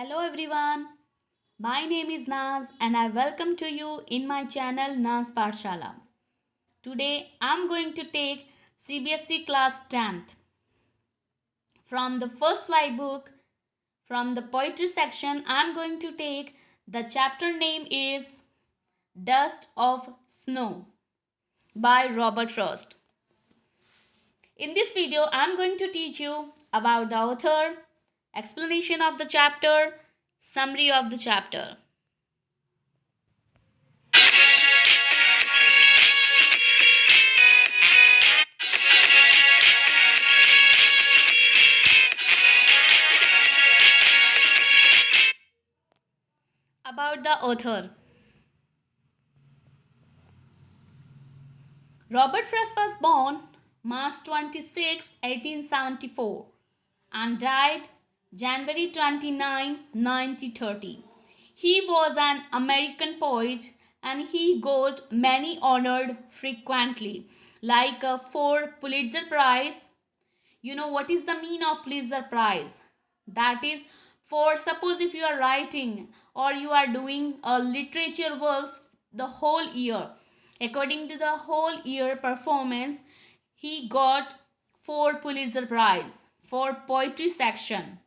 Hello everyone, my name is Naz and I welcome to you in my channel Naz Parshala. Today I am going to take CBSE class 10th from the first slide book from the poetry section I am going to take the chapter name is Dust of Snow by Robert Frost. In this video I am going to teach you about the author, explanation of the chapter, summary of the chapter. About the author. Robert Frost was born March 26, 1874 and died January 29, 1930. He was an American poet and he got many honored frequently like uh, for Pulitzer Prize. You know what is the mean of Pulitzer Prize? That is for suppose if you are writing or you are doing uh, literature works the whole year. According to the whole year performance, he got four Pulitzer Prize for poetry section.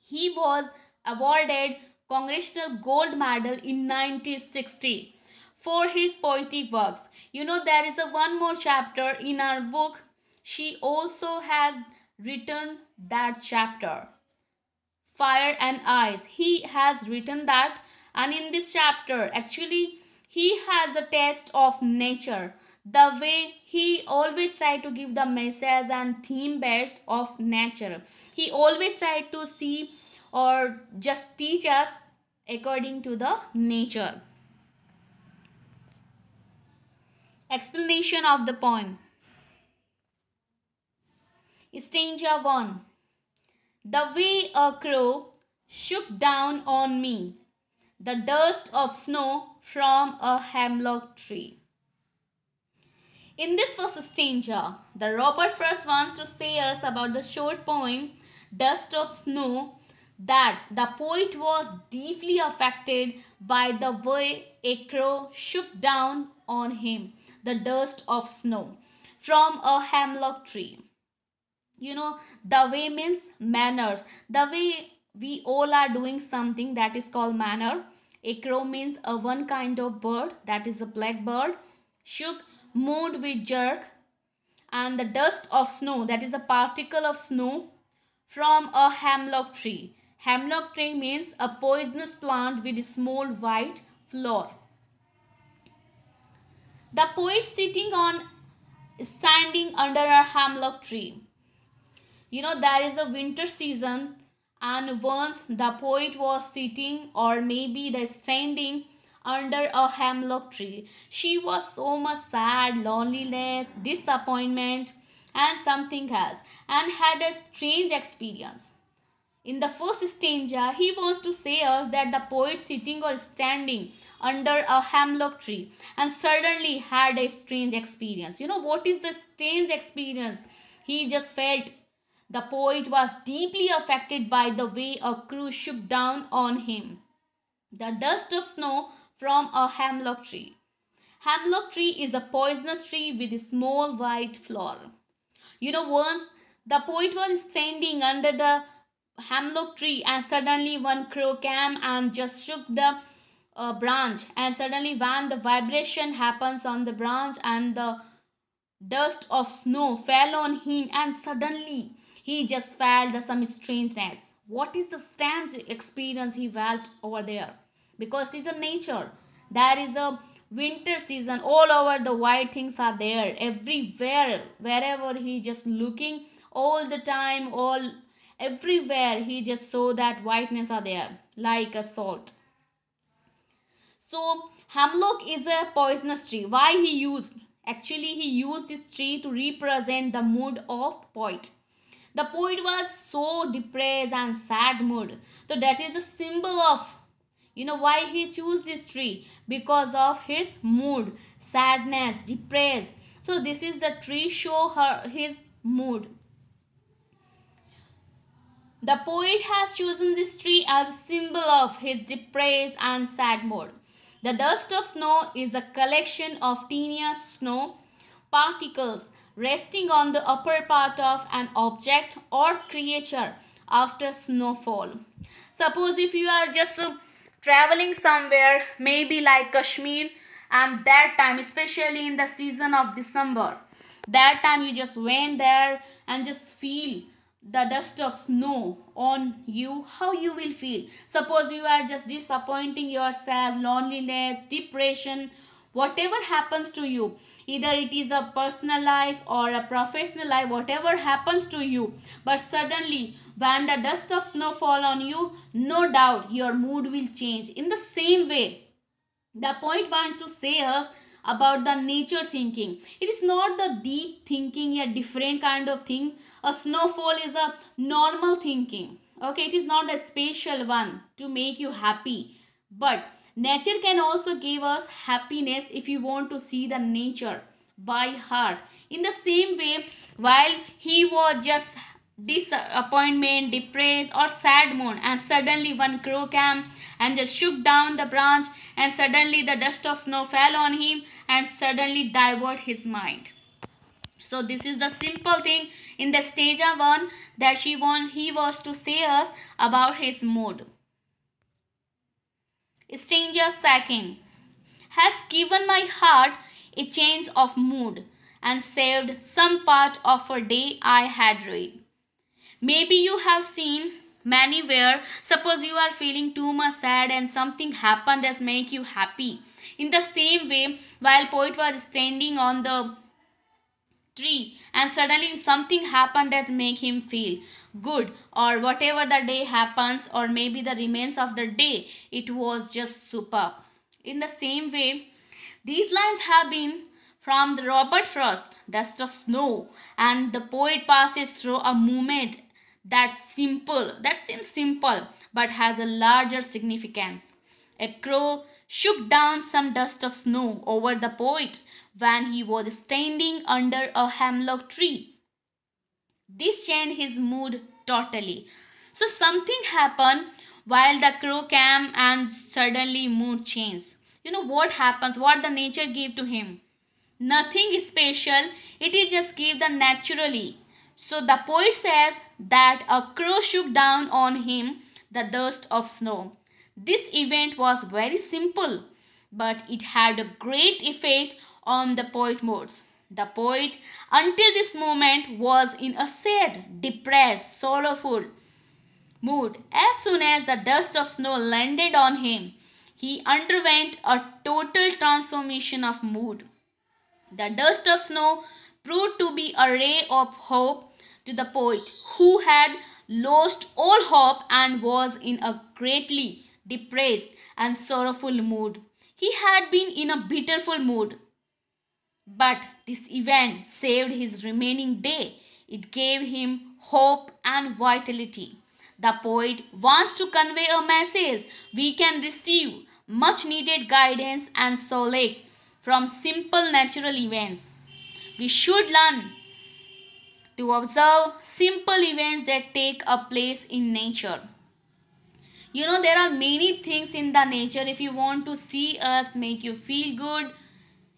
He was awarded Congressional Gold Medal in 1960 for his poetic works. You know, there is a one more chapter in our book. She also has written that chapter. Fire and Ice. He has written that and in this chapter actually he has a test of nature the way he always tried to give the message and theme based of nature he always tried to see or just teach us according to the nature explanation of the poem stanza 1 the way a crow shook down on me the dust of snow from a hemlock tree in this first stanza, the Robert Frost wants to say us about the short poem Dust of Snow that the poet was deeply affected by the way a crow shook down on him the dust of snow from a hemlock tree. You know, the way means manners. The way we all are doing something that is called manner. A crow means a one kind of bird that is a blackbird. Shook moved with jerk and the dust of snow that is a particle of snow from a hemlock tree. Hemlock tree means a poisonous plant with a small white flower. The poet sitting on standing under a hemlock tree. You know there is a winter season and once the poet was sitting or maybe the standing under a hemlock tree. She was so much sad, loneliness, disappointment and something else and had a strange experience. In the first stanza, he wants to say us that the poet sitting or standing under a hemlock tree and suddenly had a strange experience. You know what is the strange experience? He just felt the poet was deeply affected by the way a crew shook down on him. The dust of snow from a hemlock tree. Hemlock tree is a poisonous tree with a small white flower. You know, once the poet was standing under the hemlock tree and suddenly one crow came and just shook the uh, branch and suddenly when the vibration happens on the branch and the dust of snow fell on him and suddenly he just felt some strangeness. What is the strange experience he felt over there? because it's a nature. There is a winter season all over the white things are there everywhere wherever he just looking all the time all everywhere he just saw that whiteness are there like a salt so hemlock is a poisonous tree why he used actually he used this tree to represent the mood of poet the poet was so depressed and sad mood so that is the symbol of you know why he chose this tree because of his mood sadness depressed so this is the tree show her his mood the poet has chosen this tree as a symbol of his depressed and sad mood. The dust of snow is a collection of tenuous snow particles resting on the upper part of an object or creature after snowfall. Suppose if you are just traveling somewhere maybe like Kashmir and that time especially in the season of December that time you just went there and just feel the dust of snow on you how you will feel suppose you are just disappointing yourself loneliness depression whatever happens to you either it is a personal life or a professional life whatever happens to you but suddenly when the dust of snow fall on you no doubt your mood will change in the same way the point want to say us about the nature thinking it is not the deep thinking a different kind of thing a snowfall is a normal thinking okay it is not a special one to make you happy but Nature can also give us happiness if you want to see the nature by heart. In the same way, while he was just disappointment, depressed or sad mood and suddenly one crow came and just shook down the branch and suddenly the dust of snow fell on him and suddenly diverted his mind. So this is the simple thing in the stage 1 that she want, he was to say us about his mood. Stranger sacking has given my heart a change of mood and saved some part of a day I had read. Maybe you have seen many where suppose you are feeling too much sad and something happened that make you happy. In the same way, while poet was standing on the tree and suddenly something happened that make him feel good or whatever the day happens or maybe the remains of the day it was just superb in the same way these lines have been from the Robert Frost, Dust of Snow, and the poet passes through a moment that's simple, that seems simple, but has a larger significance. A crow shook down some dust of snow over the poet when he was standing under a hemlock tree. This changed his mood totally. So something happened while the crow came and suddenly mood changed. You know what happens, what the nature gave to him. Nothing special, it is just given naturally. So the poet says that a crow shook down on him the dust of snow. This event was very simple, but it had a great effect on the poet moods. The poet, until this moment, was in a sad, depressed, sorrowful mood. As soon as the dust of snow landed on him, he underwent a total transformation of mood. The dust of snow proved to be a ray of hope to the poet who had lost all hope and was in a greatly depressed and sorrowful mood. He had been in a bitterful mood but this event saved his remaining day. It gave him hope and vitality. The poet wants to convey a message we can receive much needed guidance and solace from simple natural events. We should learn to observe simple events that take a place in nature. You know there are many things in the nature if you want to see us make you feel good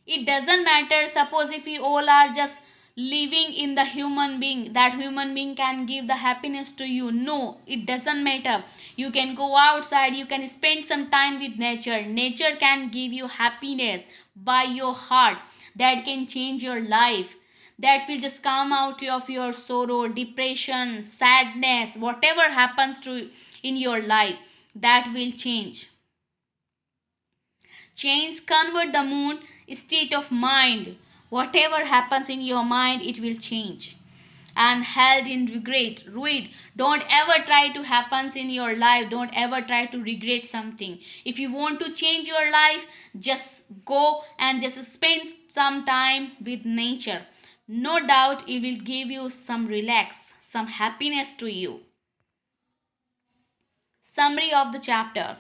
it doesn't matter. Suppose if we all are just living in the human being that human being can give the happiness to you no it doesn't matter you can go outside you can spend some time with nature nature can give you happiness by your heart that can change your life that will just come out of your sorrow depression sadness whatever happens to in your life that will change Change, convert the moon state of mind. Whatever happens in your mind, it will change. And held in regret, ruid. Don't ever try to happens in your life. Don't ever try to regret something. If you want to change your life, just go and just spend some time with nature. No doubt it will give you some relax, some happiness to you. Summary of the chapter.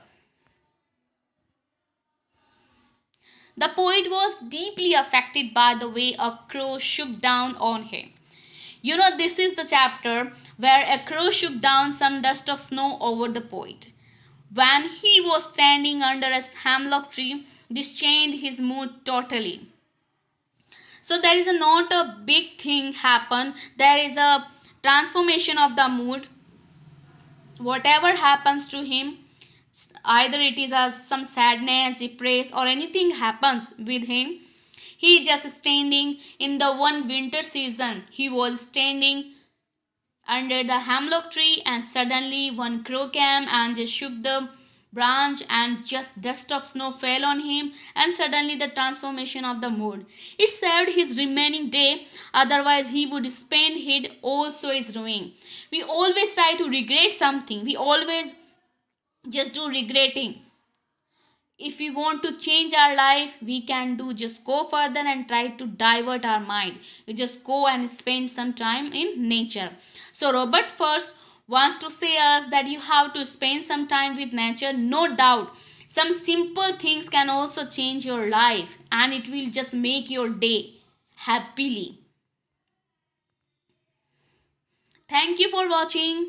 The poet was deeply affected by the way a crow shook down on him. You know, this is the chapter where a crow shook down some dust of snow over the poet. When he was standing under a hemlock tree, this changed his mood totally. So there is a, not a big thing happen. There is a transformation of the mood. Whatever happens to him, either it is a, some sadness depressed or anything happens with him he just standing in the one winter season he was standing under the hemlock tree and suddenly one crow came and just shook the branch and just dust of snow fell on him and suddenly the transformation of the mood it saved his remaining day otherwise he would spend it also is ruin we always try to regret something we always just do regretting if we want to change our life we can do just go further and try to divert our mind you just go and spend some time in nature so robert first wants to say us that you have to spend some time with nature no doubt some simple things can also change your life and it will just make your day happily thank you for watching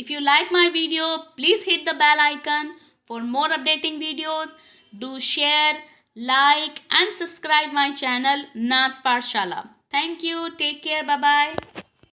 if you like my video, please hit the bell icon for more updating videos. Do share, like and subscribe my channel Nas Parshala. Thank you. Take care. Bye-bye.